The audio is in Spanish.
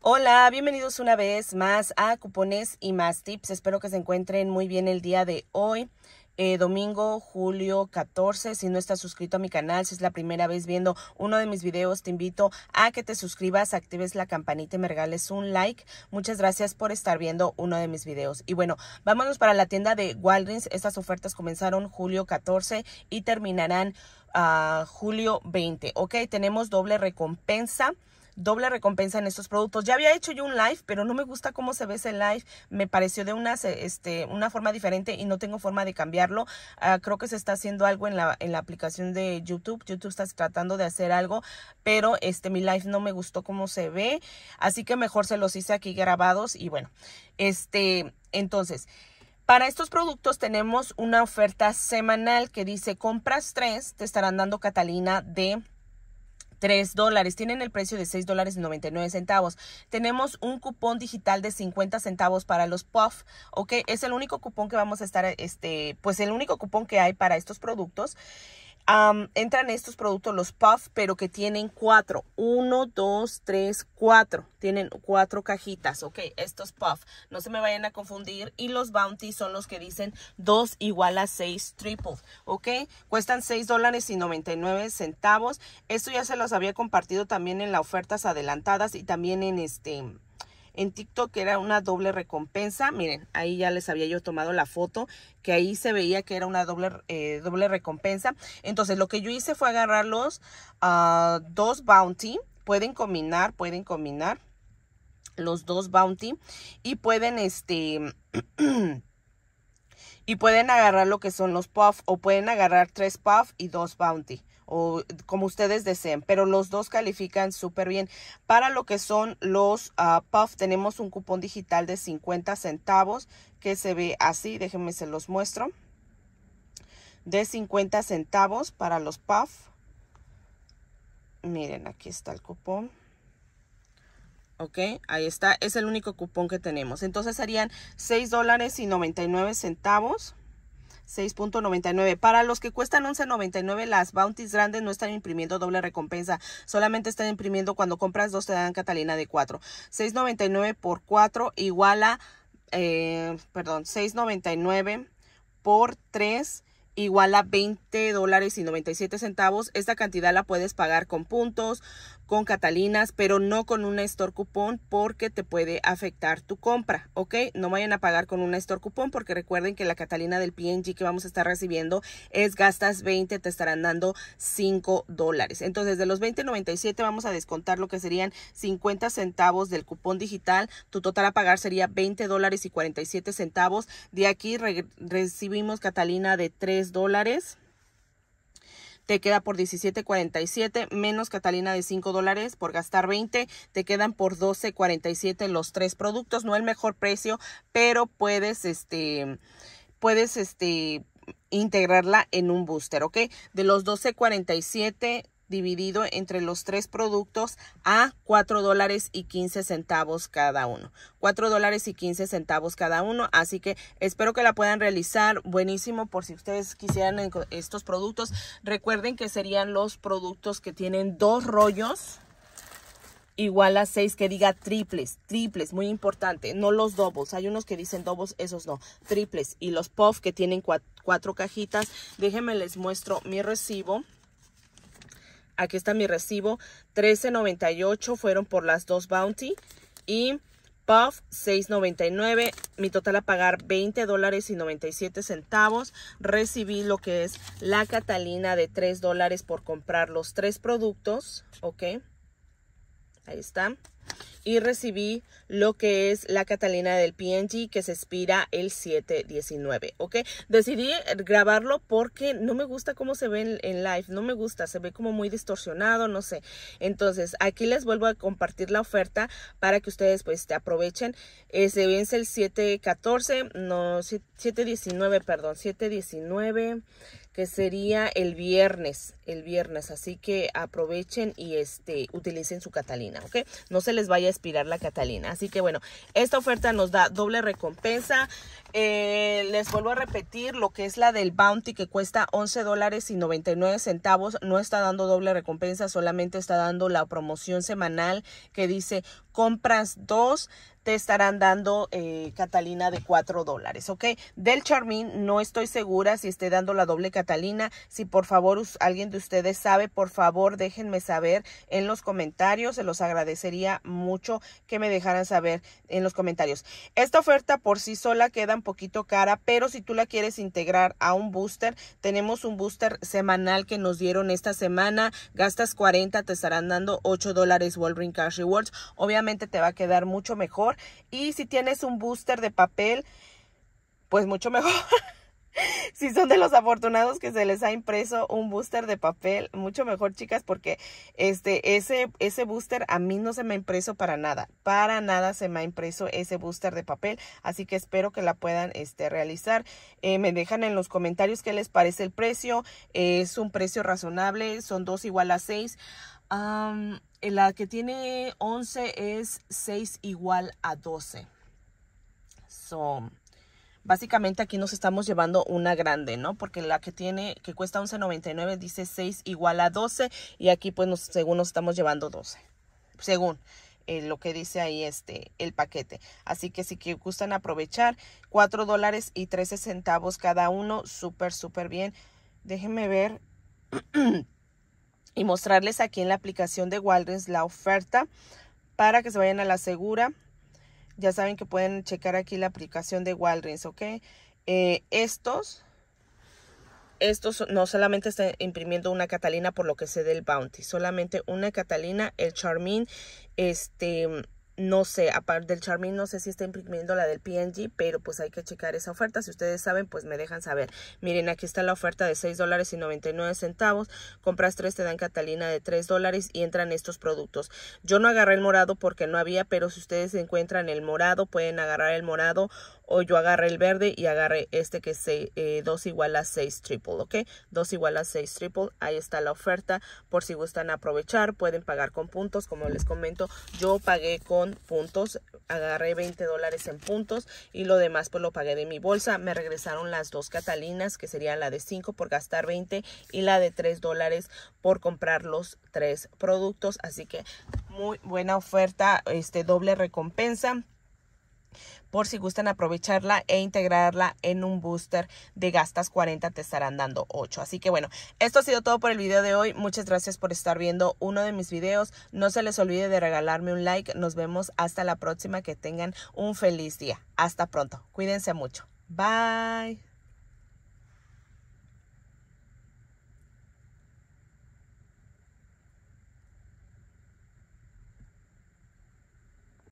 Hola, bienvenidos una vez más a Cupones y más tips. Espero que se encuentren muy bien el día de hoy. Eh, domingo, julio 14. Si no estás suscrito a mi canal, si es la primera vez viendo uno de mis videos, te invito a que te suscribas, actives la campanita y me regales un like. Muchas gracias por estar viendo uno de mis videos. Y bueno, vámonos para la tienda de Walgreens. Estas ofertas comenzaron julio 14 y terminarán ah, julio 20. Ok, tenemos doble recompensa doble recompensa en estos productos. Ya había hecho yo un live, pero no me gusta cómo se ve ese live. Me pareció de una, este, una forma diferente y no tengo forma de cambiarlo. Ah, creo que se está haciendo algo en la, en la aplicación de YouTube. YouTube está tratando de hacer algo, pero este, mi live no me gustó cómo se ve. Así que mejor se los hice aquí grabados y bueno, este, entonces... Para estos productos tenemos una oferta semanal que dice compras tres, te estarán dando Catalina de 3 dólares. Tienen el precio de 6 dólares 99 centavos. Tenemos un cupón digital de 50 centavos para los puff, ¿ok? Es el único cupón que vamos a estar, este, pues el único cupón que hay para estos productos entran estos productos, los puff, pero que tienen cuatro. Uno, dos, tres, cuatro. Tienen cuatro cajitas, ok. Estos puff, no se me vayan a confundir. Y los bounty son los que dicen dos igual a seis triple, ok. Cuestan seis dólares y noventa y nueve centavos. Esto ya se los había compartido también en las ofertas adelantadas y también en este en TikTok era una doble recompensa. Miren, ahí ya les había yo tomado la foto, que ahí se veía que era una doble, eh, doble recompensa. Entonces lo que yo hice fue agarrar los ah, dos bounty. Pueden combinar, pueden combinar los dos bounty y pueden este... y pueden agarrar lo que son los puff o pueden agarrar tres puff y dos bounty o como ustedes deseen, pero los dos califican súper bien. Para lo que son los ah, puff, tenemos un cupón digital de 50 centavos que se ve así, déjenme se los muestro, de 50 centavos para los puff. Miren, aquí está el cupón. ¿ok? Ahí está, es el único cupón que tenemos. Entonces serían 6 dólares y 99 centavos. 6.99. Para los que cuestan 11.99, las bounties grandes no están imprimiendo doble recompensa. Solamente están imprimiendo cuando compras dos te dan Catalina de 4. 6.99 por 4 igual a, eh, perdón, 6.99 por 3 igual a 20 dólares y 97 centavos. Esta cantidad la puedes pagar con puntos, con Catalinas, pero no con un store cupón porque te puede afectar tu compra, ¿ok? No vayan a pagar con un store cupón porque recuerden que la Catalina del PNG que vamos a estar recibiendo es gastas 20, te estarán dando 5 dólares. Entonces, de los 20.97 vamos a descontar lo que serían 50 centavos del cupón digital. Tu total a pagar sería 20 dólares y 47 centavos. De aquí recibimos Catalina de 3 dólares te queda por 17.47 menos Catalina de 5 dólares por gastar 20, te quedan por 12.47 los tres productos, no el mejor precio, pero puedes este, este, integrarla en un booster, ¿ok? De los 12.47 dividido entre los tres productos a 4 dólares y 15 centavos cada uno. 4 dólares y 15 centavos cada uno. Así que espero que la puedan realizar. Buenísimo por si ustedes quisieran estos productos. Recuerden que serían los productos que tienen dos rollos igual a seis que diga triples, triples, muy importante, no los dobos, hay unos que dicen dobos, esos no, triples y los puff que tienen cuatro cajitas, déjenme les muestro mi recibo Aquí está mi recibo. 13.98 fueron por las dos Bounty. Y Puff 6.99. Mi total a pagar $20.97. dólares Recibí lo que es la Catalina de 3 dólares por comprar los tres productos. Ok. Ahí está y recibí lo que es la Catalina del PNG que se expira el 719, ¿ok? Decidí grabarlo porque no me gusta cómo se ve en, live, no me gusta, se ve como muy distorsionado, no sé. Entonces, aquí les vuelvo a compartir la oferta para que ustedes pues te aprovechen. Eh, se vence el 714, no, 719, perdón, 719 que sería el viernes el viernes, así que aprovechen y este, utilicen su Catalina, ¿ok? No se les vaya a expirar la Catalina. Así que bueno, esta oferta nos da doble recompensa. Eh, les vuelvo a repetir lo que es la del Bounty que cuesta 11 dólares y 99 centavos. No está dando doble recompensa, solamente está dando la promoción semanal que dice compras dos te estarán dando eh, Catalina de 4 dólares, ¿ok? Del Charmin no estoy segura si esté dando la doble Catalina. Si por favor alguien de ustedes sabe, por favor déjenme saber en los comentarios. Se los agradecería mucho que me dejaran saber en los comentarios. Esta oferta por sí sola queda un poquito cara, pero si tú la quieres integrar a un booster, tenemos un booster semanal que nos dieron esta semana. Gastas 40, te estarán dando 8 dólares Wolverine Cash Rewards. Obviamente te va a quedar mucho mejor. Y si tienes un booster de papel, pues mucho mejor. si son de los afortunados que se les ha impreso un booster de papel, mucho mejor, chicas, porque este, ese, ese booster a mí no se me ha impreso para nada. Para nada se me ha impreso ese booster de papel. Así que espero que la puedan este, realizar. Eh, me dejan en los comentarios qué les parece el precio. es un precio razonable. Son dos igual a seis. la que tiene 11 es 6 igual a 12. Son básicamente aquí nos estamos llevando una grande, ¿no? Porque la que tiene, que cuesta 11.99 dice 6 igual a 12 y aquí pues según nos estamos llevando 12, según. Eh, lo que dice ahí este el paquete así que si que gustan aprovechar 4 dólares y 13 centavos cada uno súper súper bien déjenme ver y mostrarles aquí en la aplicación de Walgreens la oferta para que se vayan a la segura ya saben que pueden checar aquí la aplicación de Walgreens, ¿ok? Eh, estos, estos no solamente están imprimiendo una Catalina por lo que sé del Bounty, solamente una Catalina, el Charmin, este no sé, aparte del Charmin, no sé si está imprimiendo la del PNG, pero pues hay que checar esa oferta. Si ustedes saben, pues me dejan saber. Miren, aquí está la oferta de 6 dólares y 99 centavos. Compras 3, te dan Catalina de 3 dólares y entran estos productos. Yo no agarré el morado porque no había, pero si ustedes encuentran el morado, pueden agarrar el morado o yo agarré el verde y agarré este que es eh, dos 2 igual a 6 triple, ¿ok? 2 igual a 6 triple, ahí está la oferta por si gustan aprovechar, pueden pagar con puntos, como les comento, yo pagué con puntos, agarré 20 dólares en puntos y lo demás pues lo pagué de mi bolsa, me regresaron las dos catalinas que serían la de 5 por gastar 20 y la de 3 dólares por comprar los tres productos, así que muy buena oferta, este doble recompensa por si gustan aprovecharla e integrarla en un booster de gastas 40 te estarán dando 8 así que bueno esto ha sido todo por el video de hoy muchas gracias por estar viendo uno de mis videos no se les olvide de regalarme un like nos vemos hasta la próxima que tengan un feliz día hasta pronto cuídense mucho bye